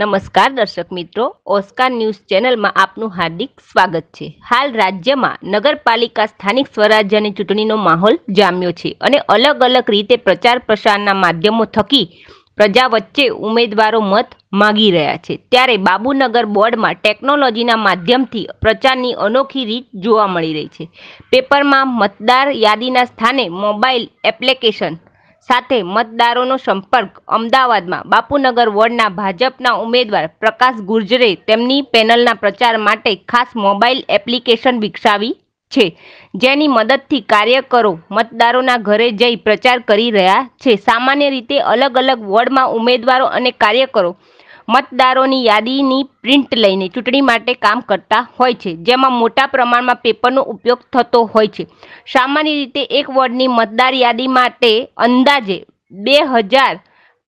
નમસ્કાર દર્શક મિત્રો ઓસ્કાર ન્યૂઝ ચેનલમાં આપનું હાર્દિક સ્વાગત છે હાલ રાજ્યમાં નગરપાલિકા સ્થાનિક સ્વરાજ્યની ચૂંટણીનો માહોલ જામ્યો છે અને અલગ અલગ રીતે પ્રચાર પ્રસારના માધ્યમો થકી પ્રજા વચ્ચે ઉમેદવારો મત માગી રહ્યા છે ત્યારે બાબુનગર બોર્ડમાં ટેકનોલોજીના માધ્યમથી પ્રચારની અનોખી રીત જોવા મળી રહી છે પેપરમાં મતદાર યાદીના સ્થાને મોબાઈલ એપ્લિકેશન સાથે મતદારોનો સંપર્ક અમદાવાદમાં બાપુનગર વોર્ડના ભાજપના ઉમેદવાર પ્રકાશ ગુર્જરે તેમની પેનલના પ્રચાર માટે ખાસ મોબાઈલ એપ્લિકેશન વિકસાવી છે જેની મદદથી કાર્યકરો મતદારોના ઘરે જઈ પ્રચાર કરી રહ્યા છે સામાન્ય રીતે અલગ અલગ વોર્ડમાં ઉમેદવારો અને કાર્યકરો મતદારોની યાદીની પ્રિન્ટ લઈને ચૂંટણી માટે કામ કરતા હોય છે જેમાં મોટા પ્રમાણમાં પેપરનો ઉપયોગ થતો હોય છે સામાન્ય રીતે એક વોર્ડની મતદાર યાદી માટે અંદાજે બે હજાર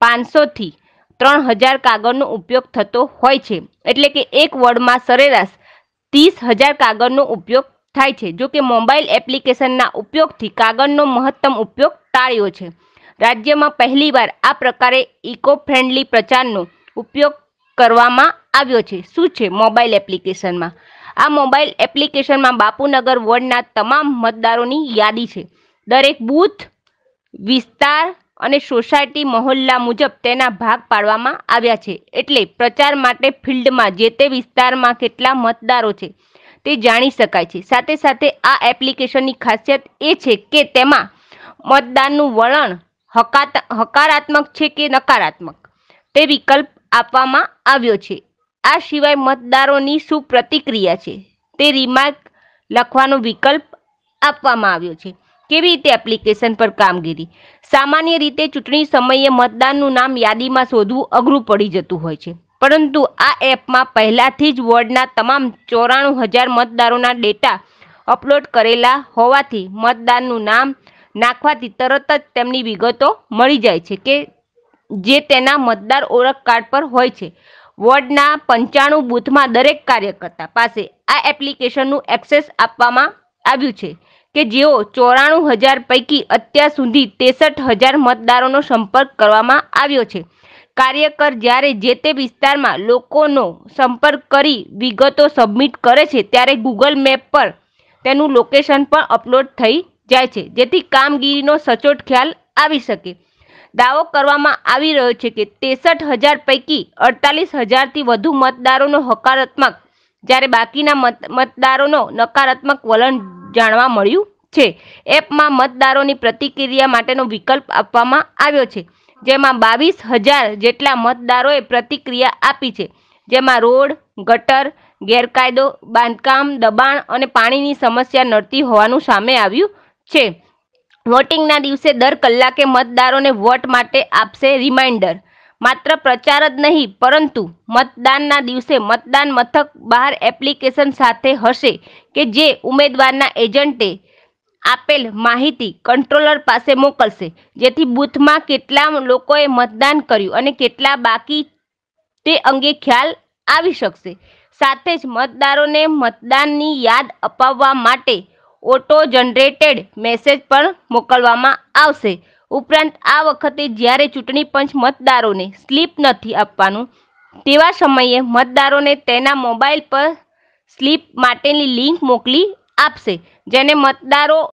પાંચસોથી ત્રણ હજાર કાગળનો ઉપયોગ થતો હોય છે એટલે કે એક વોર્ડમાં સરેરાશ ત્રીસ હજાર કાગળનો ઉપયોગ થાય છે જોકે મોબાઈલ એપ્લિકેશનના ઉપયોગથી કાગળનો મહત્તમ ઉપયોગ ટાળ્યો છે રાજ્યમાં પહેલીવાર આ પ્રકારે ઇકો ફ્રેન્ડલી પ્રચારનો ઉપયોગ કરવામાં આવ્યો છે શું છે મોબાઈલ એપ્લિકેશનમાં આ મોબાઈલ એપ્લિકેશનમાં બાપુનગર વોર્ડના તમામ મતદારોની યાદી છે દરેક બૂથ વિસ્તાર અને સોસાયટી મહોલ્લા મુજબ તેના ભાગ પાડવામાં આવ્યા છે એટલે પ્રચાર માટે ફિલ્ડમાં જે તે વિસ્તારમાં કેટલા મતદારો છે તે જાણી શકાય છે સાથે સાથે આ એપ્લિકેશનની ખાસિયત એ છે કે તેમાં મતદાનનું વલણ હકાત હકારાત્મક છે કે નકારાત્મક તે વિકલ્પ આપવામાં આવ્યો છે આ સિવાય મતદારોની શું પ્રતિક્રિયા છે તે રિમાર્ક લખવાનો વિકલ્પ આપવામાં આવ્યો છે કેવી રીતે એપ્લિકેશન પર કામગીરી સામાન્ય રીતે ચૂંટણી સમયે મતદાનનું નામ યાદીમાં શોધવું અઘરું પડી જતું હોય છે પરંતુ આ એપમાં પહેલાથી જ વોર્ડના તમામ ચોરાણું હજાર મતદારોના ડેટા અપલોડ કરેલા હોવાથી મતદાનનું નામ નાખવાથી તરત જ તેમની વિગતો મળી જાય છે કે જે તેના મતદાર ઓળખ કાર્ડ પર હોય છે વોર્ડના પંચાણું બૂથમાં દરેક કાર્યકર્તા પાસે આ એપ્લિકેશનનું એક્સેસ આપવામાં આવ્યું છે કે જેઓ ચોરાણું હજાર પૈકી અત્યાર સુધી ત્રેસઠ હજાર મતદારોનો સંપર્ક કરવામાં આવ્યો છે કાર્યકર જ્યારે જે તે વિસ્તારમાં લોકોનો સંપર્ક કરી વિગતો સબમિટ કરે છે ત્યારે ગૂગલ મેપ પર તેનું લોકેશન પણ અપલોડ થઈ જાય છે જેથી કામગીરીનો સચોટ ખ્યાલ આવી શકે દાવો કરવામાં આવી રહ્યો છે કે ત્રેસઠ હજાર પૈકી અડતાલીસ હજારથી વધુ મતદારોનો હકારાત્મક જ્યારે બાકીના મતદારોનો નકારાત્મક વલણ જાણવા મળ્યું છે એપમાં મતદારોની પ્રતિક્રિયા માટેનો વિકલ્પ આપવામાં આવ્યો છે જેમાં બાવીસ હજાર જેટલા મતદારોએ પ્રતિક્રિયા આપી છે જેમાં રોડ ગટર ગેરકાયદો બાંધકામ દબાણ અને પાણીની સમસ્યા નડતી હોવાનું સામે આવ્યું છે વોટિંગના દિવસે દર કલાકે મતદારોને વોટ માટે આપશે રિમાઇન્ડર માત્ર પ્રચાર જ નહીં પરંતુ મતદાનના દિવસે મતદાન મથક બહાર એપ્લિકેશન સાથે હશે કે જે ઉમેદવારના એજન્ટે આપેલ માહિતી કંટ્રોલર પાસે મોકલશે જેથી બૂથમાં કેટલા લોકોએ મતદાન કર્યું અને કેટલા બાકી તે અંગે ખ્યાલ આવી શકશે સાથે જ મતદારોને મતદાનની યાદ અપાવવા માટે ઓટો જનરેટેડ મેસેજ પણ મોકલવામાં આવશે ઉપરાંત આ વખતે જ્યારે ચૂંટણી પંચ મતદારોને સ્લીપ નથી આપવાનું તેવા સમયે મતદારોને તેના મોબાઈલ પર સ્લીપ માટેની લિંક મોકલી આપશે જેને મતદારો